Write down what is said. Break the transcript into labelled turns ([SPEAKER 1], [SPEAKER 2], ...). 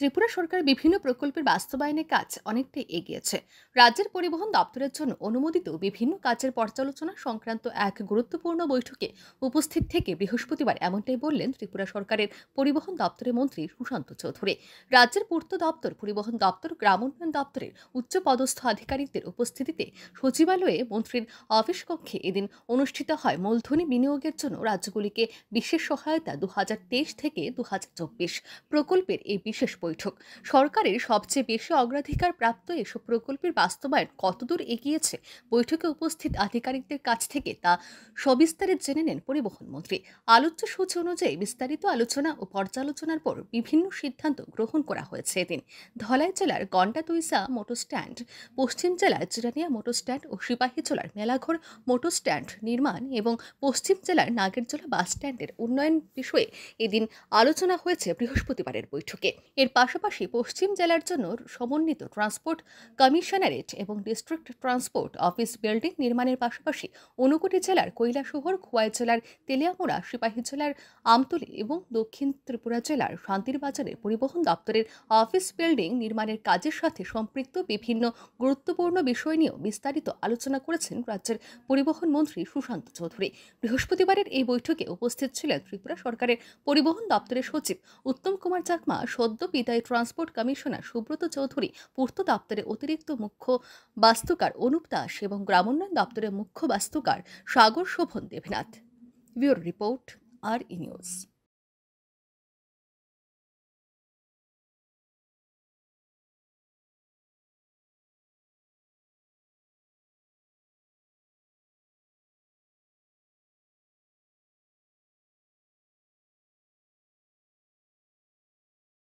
[SPEAKER 1] ত্রিপুরা সরকার বিভিন্ন প্রকল্পের বাস্তবায়নের কাজ অনেকটাই এগিয়েছে রাজ্যের পরিবহন দপ্তরের জন্য অনুমোদিত বিভিন্ন কাজের পর্যালোচনা সংক্রান্ত এক গুরুত্বপূর্ণ বৈঠকে উপস্থিত থেকে বৃহস্পতিবার এমনটাই বললেন ত্রিপুরা সরকারের পরিবহন দপ্তরের মন্ত্রী সুশান্ত চৌধুরী রাজ্যের পূর্ত দপ্তর পরিবহন দপ্তর গ্রাম উন্নয়ন দপ্তরের উচ্চ পদস্থ আধিকারিকদের উপস্থিতিতে সচিবালয়ে মন্ত্রীর অফিস কক্ষে এদিন অনুষ্ঠিত হয় মূলধনী বিনিয়োগের জন্য রাজ্যগুলিকে বিশেষ সহায়তা দু থেকে দু প্রকল্পের এই বিশেষ বৈঠক সরকারের সবচেয়ে বেশি অগ্রাধিকার প্রাপ্ত এসব প্রকল্পের বাস্তবায়ন কতদূর এগিয়েছে বৈঠকে উপস্থিত আধিকারিকদের কাছ থেকে তা সবিস্তারে জেনে নেন পরিবহন মন্ত্রী আলোচ্য সূচি অনুযায়ী বিস্তারিত আলোচনা ও পর্যালোচনার পর বিভিন্ন সিদ্ধান্ত গ্রহণ করা হয়েছে এদিন ধলাই জেলার গন্ডাতুইসা মোটর স্ট্যান্ড পশ্চিম জেলার জিরানিয়া মোটর স্ট্যান্ড ও সিপাহী জেলার মেলাঘর মোটর স্ট্যান্ড নির্মাণ এবং পশ্চিম জেলার নাগেরজোলা বাস স্ট্যান্ডের উন্নয়ন বিষয়ে এদিন আলোচনা হয়েছে বৃহস্পতিবারের বৈঠকে এর পাশাপাশি পশ্চিম জেলার জন্য সমন্বিত ট্রান্সপোর্ট কমিশনারেট এবং ডিস্ট্রিক্ট ট্রান্সপোর্ট অফিস বিল্ডিং নির্মাণের পাশাপাশি ঊনকোটি জেলার কৈলাসহর খোয়াই জেলার তেলিয়ামোড়া সিপাহী জেলার আমতলি এবং দক্ষিণ ত্রিপুরা জেলার শান্তির বাজারে পরিবহন দপ্তরের অফিস বিল্ডিং নির্মাণের কাজের সাথে সম্পৃক্ত বিভিন্ন গুরুত্বপূর্ণ বিষয় নিয়েও বিস্তারিত আলোচনা করেছেন রাজ্যের পরিবহন মন্ত্রী সুশান্ত চৌধুরী বৃহস্পতিবারের এই বৈঠকে উপস্থিত ছিলেন ত্রিপুরা সরকারের পরিবহন দপ্তরের সচিব উত্তম কুমার চাকমা সদ্য বিদায়ী ট্রান্সপোর্ট কমিশনার সুব্রত চৌধুরী পূর্ত দপ্তরের অতিরিক্ত মুখ্য বাস্তুকার অনুপ দাস এবং গ্রামোন্নয়ন দপ্তরের মুখ্য বাস্তুকার Sagar Shobhan Debnath bureau report R E news